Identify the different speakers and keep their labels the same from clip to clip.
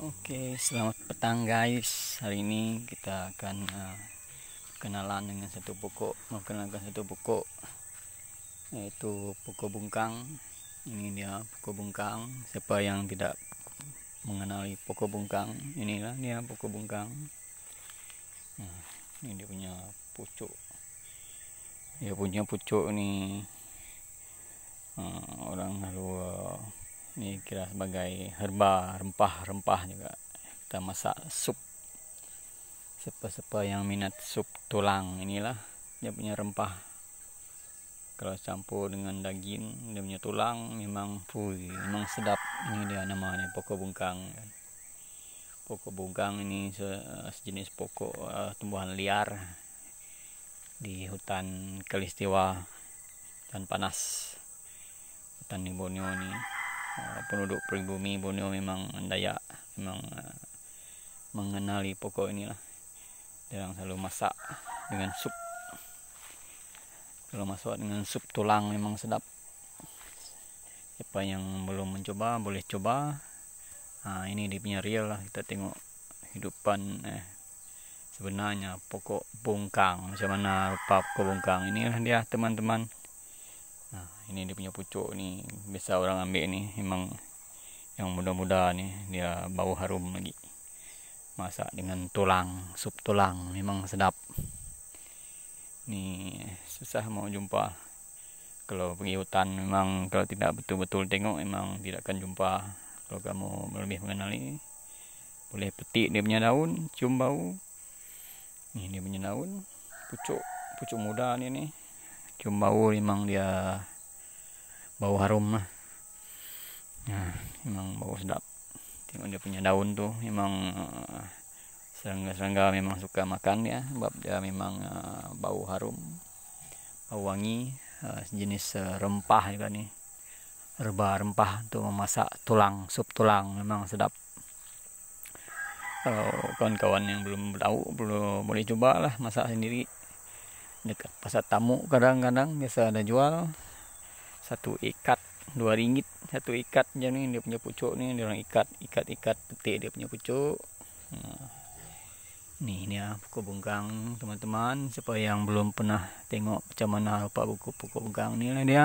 Speaker 1: Oke, selamat petang guys. Hari ini kita akan uh, kenalan dengan satu pokok, memperkenalkan satu pokok yaitu pokok bungkang. Ini dia pokok bungkang. Siapa yang tidak mengenali pokok bungkang, inilah dia pokok bungkang. Nah, ini dia punya pucuk. Dia punya pucuk ini uh, eh, orang luar ini kira sebagai herba rempah-rempah juga kita masak sup siapa-siapa yang minat sup tulang inilah dia punya rempah kalau campur dengan daging dia punya tulang memang puy memang sedap ini dia namanya pokok bungkang pokok bungkang ini se sejenis pokok uh, tumbuhan liar di hutan kelistiwa dan panas hutan di Borneo ini Ah, penduduk pribumi Borneo memang daya memang uh, mengenali pokok inilah yang selalu masak dengan sup kalau masak dengan sup tulang memang sedap siapa yang belum mencoba boleh coba nah, ini dia punya real lah kita tengok hidupan eh, sebenarnya pokok bongkang macam mana rupa pokok bongkang inilah dia teman-teman ini dia punya pucuk ni biasa orang ambil ni memang yang muda-muda ni dia bau harum lagi masak dengan tulang sup tulang memang sedap ni susah mau jumpa kalau pergi hutan memang kalau tidak betul-betul tengok memang tidak akan jumpa kalau kamu lebih mengenali boleh petik dia punya daun cium bau ni dia punya daun pucuk pucuk muda ni ni cium bau memang dia bau harum lah nah emang bau sedap tengok dia punya daun tuh emang eh, serangga-serangga memang suka makan ya sebab dia memang uh, bau harum bau wangi uh, sejenis uh, rempah juga nih rempah-rempah tuh memasak tulang sup tulang memang sedap kalau kawan-kawan yang belum tahu belum boleh cobalah masak sendiri dekat pasar tamu kadang-kadang biasa ada jual satu ikat dua ringgit satu ikat jadi ini dia punya pucuk nih dia orang ikat ikat ikat petik dia punya pucuk nah, nih ini ya pokok bengkang teman-teman siapa yang belum pernah tengok macam mana rupa buku pokok bengkang ini lah dia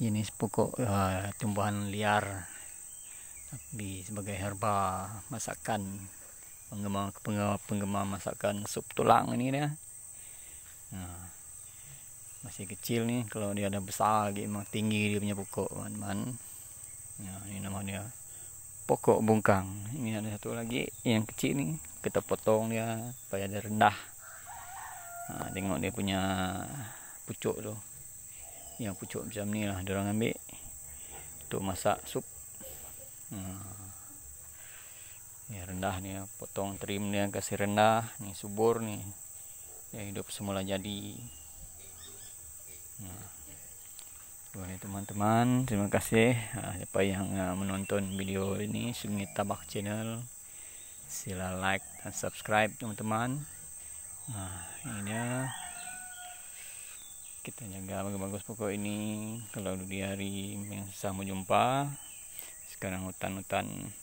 Speaker 1: jenis pokok uh, tumbuhan liar tapi sebagai herba masakan penggemar penggemar, penggemar masakan sup tulang ini dia nah masih kecil nih kalau dia ada besar lagi memang tinggi dia punya pokok teman-teman ya ini namanya pokok bungkang ini ada satu lagi yang kecil nih kita potong dia supaya dia rendah nah, tengok dia punya pucuk tuh yang pucuk macam ni lah orang ambil untuk masak sup ya rendah ni potong trim dia kasih rendah ni subur ni yang hidup semula jadi Nah. baik teman-teman, terima kasih ah, siapa yang ah, menonton video ini Sungai Tabak Channel. Sila like dan subscribe teman-teman. Nah, ini Kita jaga bagus-bagus pokok ini. Kalau di hari yang sama jumpa, sekarang hutan-hutan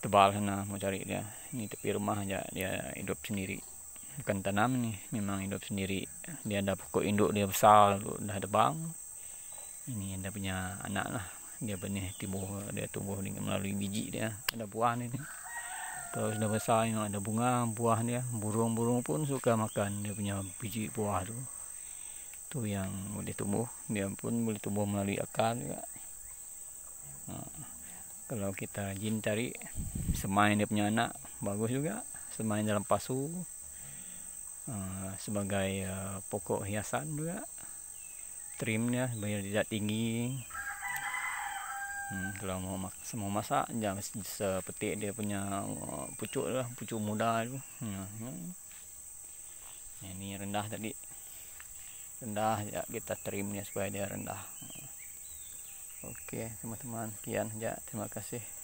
Speaker 1: tebal sana mau cari dia. Ini tepi rumah aja dia hidup sendiri. bukan tanam ni memang hidup sendiri dia ada pokok induk dia besar tu, dah tebang ini ada punya anak lah dia benih tumbuh dia tumbuh dengan melalui biji dia ada buah ni ni terus dah besar yang ada bunga buah dia burung-burung pun suka makan dia punya biji buah tu tu yang boleh tumbuh dia pun boleh tumbuh melalui akar juga ha. kalau kita jin cari semai dia punya anak bagus juga Semai dalam pasu Ah, sebagai uh, pokok hiasan juga trimnya biar tidak tinggi hmm, kalau mau masak, mau masak jangan sepetik dia punya ah, pucuk lah pucuk muda itu hmm, hmm. ini rendah tadi rendah ya kita trimnya supaya dia rendah hmm. oke teman-teman sekian ya terima kasih